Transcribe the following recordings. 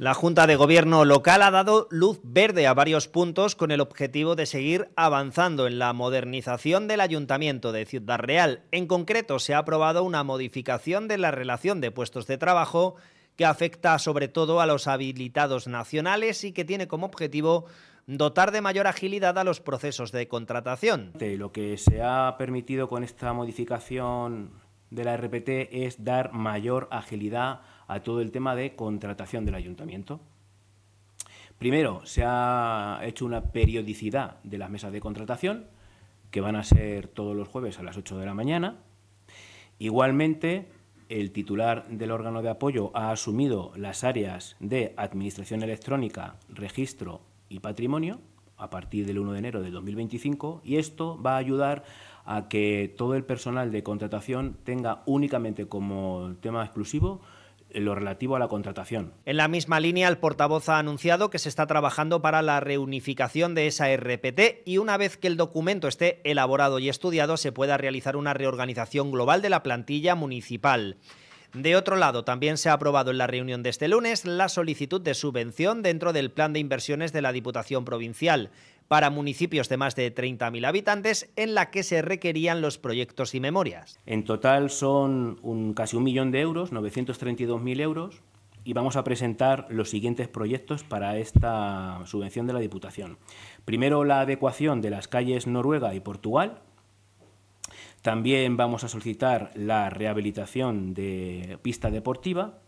La Junta de Gobierno local ha dado luz verde a varios puntos con el objetivo de seguir avanzando en la modernización del Ayuntamiento de Ciudad Real. En concreto, se ha aprobado una modificación de la relación de puestos de trabajo que afecta sobre todo a los habilitados nacionales y que tiene como objetivo dotar de mayor agilidad a los procesos de contratación. Lo que se ha permitido con esta modificación de la RPT es dar mayor agilidad a todo el tema de contratación del ayuntamiento. Primero, se ha hecho una periodicidad de las mesas de contratación, que van a ser todos los jueves a las 8 de la mañana. Igualmente, el titular del órgano de apoyo ha asumido las áreas de Administración Electrónica, Registro y Patrimonio a partir del 1 de enero de 2025 y esto va a ayudar a que todo el personal de contratación tenga únicamente como tema exclusivo eh, lo relativo a la contratación. En la misma línea, el portavoz ha anunciado que se está trabajando para la reunificación de esa RPT y una vez que el documento esté elaborado y estudiado, se pueda realizar una reorganización global de la plantilla municipal. De otro lado, también se ha aprobado en la reunión de este lunes la solicitud de subvención dentro del plan de inversiones de la Diputación Provincial para municipios de más de 30.000 habitantes en la que se requerían los proyectos y memorias. En total son casi un millón de euros, 932.000 euros, y vamos a presentar los siguientes proyectos para esta subvención de la Diputación. Primero, la adecuación de las calles Noruega y Portugal. También vamos a solicitar la rehabilitación de pista deportiva.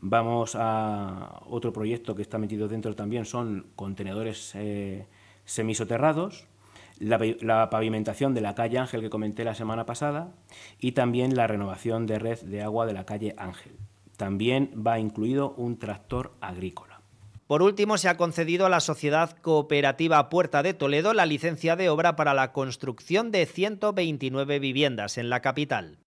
Vamos a otro proyecto que está metido dentro también, son contenedores eh, semisoterrados, la, pavimentación de la calle Ángel que comenté la semana pasada y también la renovación de red de agua de la calle Ángel. También va incluido un tractor agrícola. Por último, se ha concedido a la Sociedad Cooperativa Puerta de Toledo la licencia de obra para la construcción de 129 viviendas en la capital.